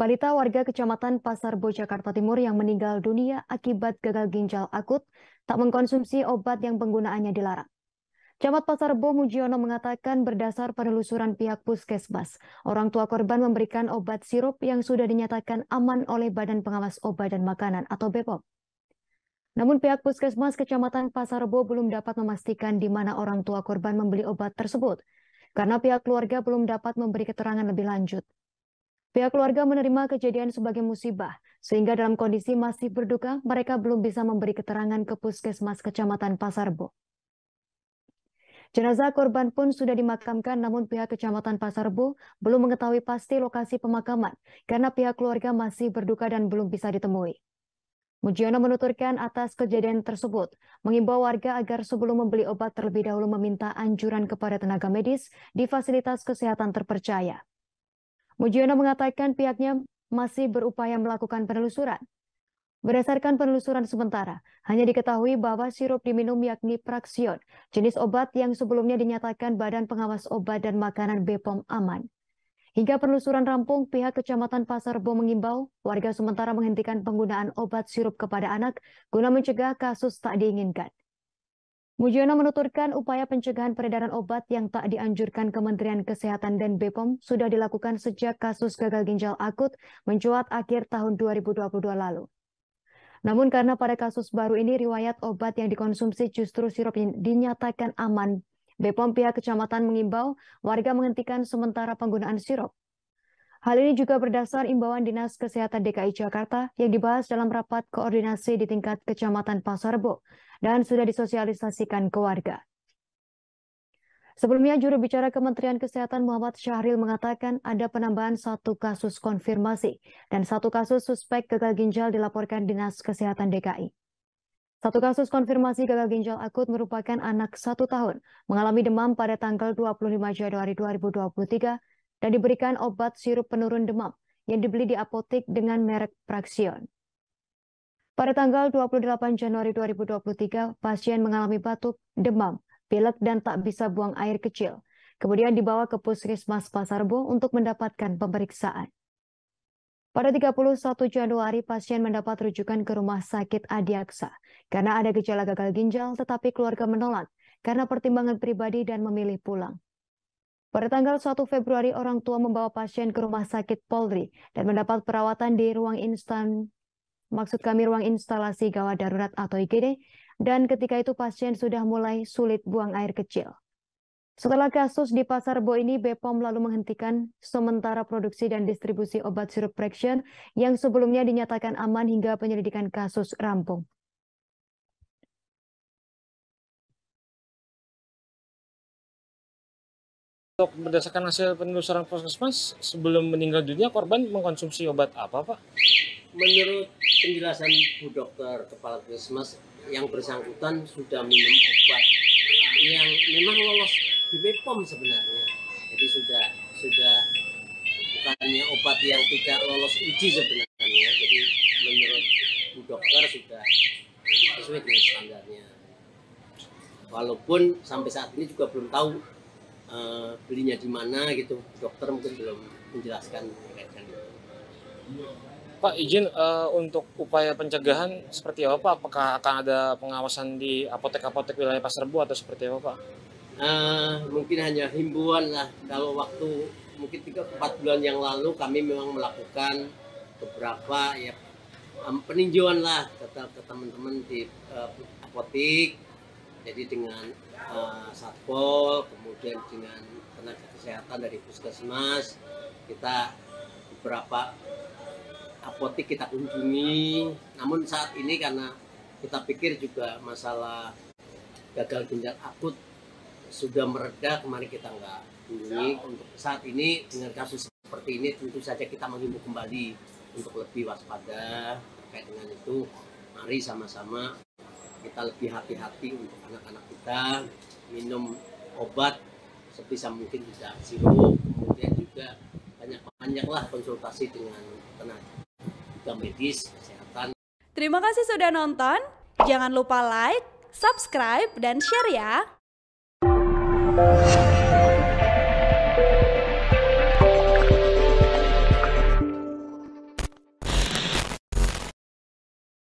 Balita warga Kecamatan Pasar Bo Jakarta Timur yang meninggal dunia akibat gagal ginjal akut tak mengkonsumsi obat yang penggunaannya dilarang. Camat Pasar Bo Mujiono mengatakan berdasar penelusuran pihak puskesmas, orang tua korban memberikan obat sirup yang sudah dinyatakan aman oleh Badan Pengawas Obat dan Makanan atau BPOM. Namun pihak puskesmas Kecamatan Pasar Bo belum dapat memastikan di mana orang tua korban membeli obat tersebut, karena pihak keluarga belum dapat memberi keterangan lebih lanjut. Pihak keluarga menerima kejadian sebagai musibah, sehingga dalam kondisi masih berduka, mereka belum bisa memberi keterangan ke puskesmas kecamatan Pasarbo. Jenazah korban pun sudah dimakamkan namun pihak Kecamatan Pasarbo belum mengetahui pasti lokasi pemakaman karena pihak keluarga masih berduka dan belum bisa ditemui. Mujiono menuturkan atas kejadian tersebut, mengimbau warga agar sebelum membeli obat terlebih dahulu meminta anjuran kepada tenaga medis di fasilitas kesehatan terpercaya. Mujiono mengatakan pihaknya masih berupaya melakukan penelusuran. Berdasarkan penelusuran sementara, hanya diketahui bahwa sirup diminum yakni praksion, jenis obat yang sebelumnya dinyatakan Badan Pengawas Obat dan Makanan BPOM aman. Hingga penelusuran rampung, pihak Kecamatan Pasar Bo mengimbau warga sementara menghentikan penggunaan obat sirup kepada anak guna mencegah kasus tak diinginkan. Mujono menuturkan upaya pencegahan peredaran obat yang tak dianjurkan Kementerian Kesehatan dan BPOM sudah dilakukan sejak kasus gagal ginjal akut mencuat akhir tahun 2022 lalu. Namun karena pada kasus baru ini riwayat obat yang dikonsumsi justru sirup dinyatakan aman, BPOM pihak kecamatan mengimbau warga menghentikan sementara penggunaan sirup. Hal ini juga berdasar imbauan Dinas Kesehatan DKI Jakarta yang dibahas dalam rapat koordinasi di tingkat Kecamatan Pasarbo dan sudah disosialisasikan ke warga. Sebelumnya, juru bicara Kementerian Kesehatan Muhammad Syahril mengatakan ada penambahan satu kasus konfirmasi dan satu kasus suspek gagal ginjal dilaporkan Dinas Kesehatan DKI. Satu kasus konfirmasi gagal ginjal akut merupakan anak satu tahun mengalami demam pada tanggal 25 Januari 2023 dan diberikan obat sirup penurun demam yang dibeli di apotek dengan merek Praxion. Pada tanggal 28 Januari 2023, pasien mengalami batuk, demam, pilek, dan tak bisa buang air kecil. Kemudian dibawa ke Puskesmas Pasarbo untuk mendapatkan pemeriksaan. Pada 31 Januari, pasien mendapat rujukan ke rumah sakit Adiaksa karena ada gejala gagal ginjal tetapi keluarga menolak karena pertimbangan pribadi dan memilih pulang. Pada tanggal 1 Februari, orang tua membawa pasien ke rumah sakit Polri dan mendapat perawatan di ruang instan, maksud kami ruang instalasi gawat darurat atau IGD, dan ketika itu pasien sudah mulai sulit buang air kecil. Setelah kasus di Pasar Bo ini, BPOM lalu menghentikan sementara produksi dan distribusi obat sirup Prexion yang sebelumnya dinyatakan aman hingga penyelidikan kasus rampung. Untuk berdasarkan hasil penelusuran puskesmas, sebelum meninggal dunia korban mengkonsumsi obat apa, Pak? Menurut penjelasan Bu Dokter Kepala Puskesmas yang bersangkutan sudah minum obat yang memang lolos BPOM sebenarnya. Jadi sudah sudah bukannya obat yang tidak lolos uji sebenarnya. Jadi menurut Bu Dokter sudah sesuai dengan standarnya. Walaupun sampai saat ini juga belum tahu Eh, belinya di mana gitu dokter mungkin belum menjelaskan kaitan itu Pak izin uh, untuk upaya pencegahan seperti apa Pak? Apakah akan ada pengawasan di apotek-apotek wilayah Pasar Bu atau seperti apa Pak? Uh, mungkin hanya himbauan lah kalau waktu mungkin tiga, empat bulan yang lalu kami memang melakukan beberapa ya peninjauan lah ke teman-teman di uh, apotek jadi dengan uh, satpol kemudian dengan tenaga kesehatan dari puskesmas kita beberapa apotik kita kunjungi namun saat ini karena kita pikir juga masalah gagal ginjal akut sudah meredah kemarin kita nggak kunjungi untuk saat ini dengan kasus seperti ini tentu saja kita menghimbau kembali untuk lebih waspada terkait dengan itu mari sama-sama kita lebih hati-hati untuk anak-anak kita minum obat sebisa mungkin tidak sirup kemudian juga banyak-banyaklah konsultasi dengan tenaga medis kesehatan terima kasih sudah nonton jangan lupa like subscribe dan share ya